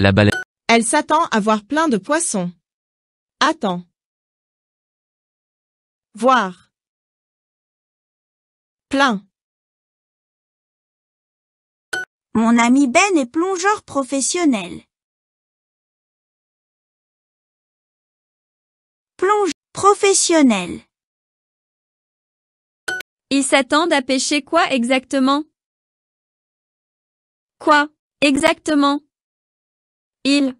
La Elle s'attend à voir plein de poissons. Attends. Voir. Plein. Mon ami Ben est plongeur professionnel. Plonge professionnel. Ils s'attendent à pêcher quoi exactement Quoi exactement ils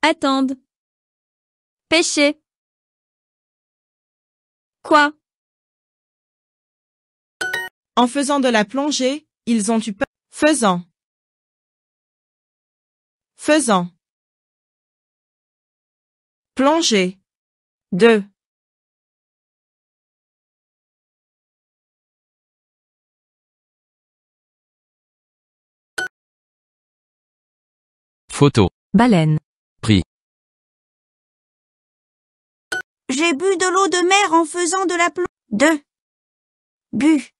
attendent. Pêcher. Quoi En faisant de la plongée, ils ont eu peur. Faisant. Faisant. Plonger. Deux. Photo. Baleine. Prix. J'ai bu de l'eau de mer en faisant de la plongée. De. Bu.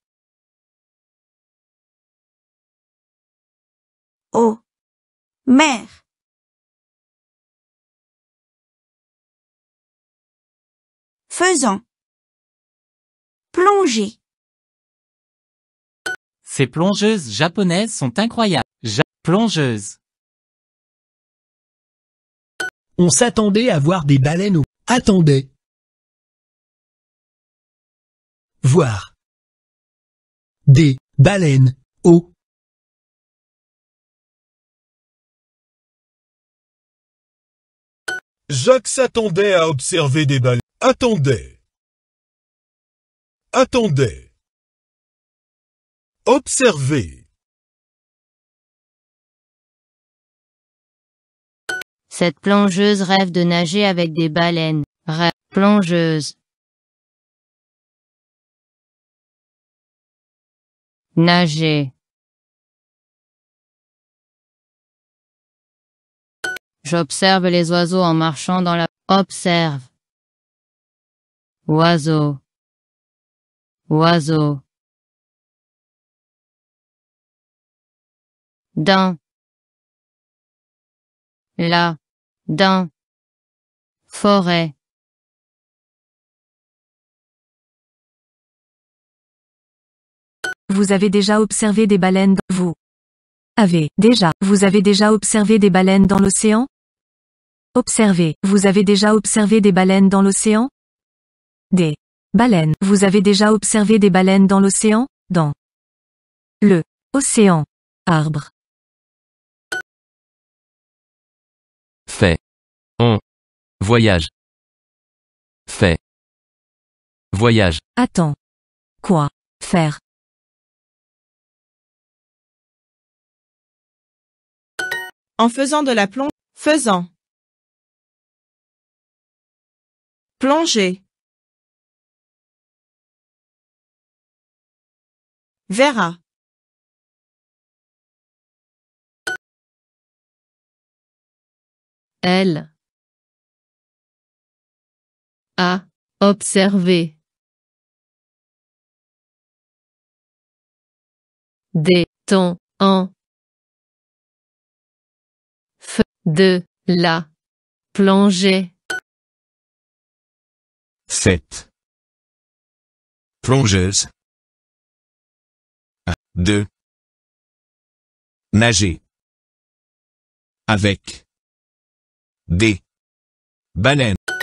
Eau. Mer. Faisant. Plonger. Ces plongeuses japonaises sont incroyables. plongeuses. On s'attendait à voir des baleines au... Attendait. Voir. Des baleines au... Jacques s'attendait à observer des baleines. Attendait. Attendait. Observer. Cette plongeuse rêve de nager avec des baleines. Rêve. Plongeuse. Nager. J'observe les oiseaux en marchant dans la... Observe. Oiseau. Oiseau. Dans. Là. Dans forêt Vous avez déjà observé des baleines vous avez déjà vous avez déjà observé des baleines dans l'océan Observez. Vous avez déjà observé des baleines dans l'océan Des baleines. Vous avez déjà observé des baleines dans l'océan Dans le océan. Arbre. On. Voyage. Fait. Voyage. Attends. Quoi Faire. En faisant de la plonge. Faisant. Plonger. Verra. Elle à observer. Des temps en F de la plongée. 7. Plongeuse. 2. Nager. Avec. Des. Baleines.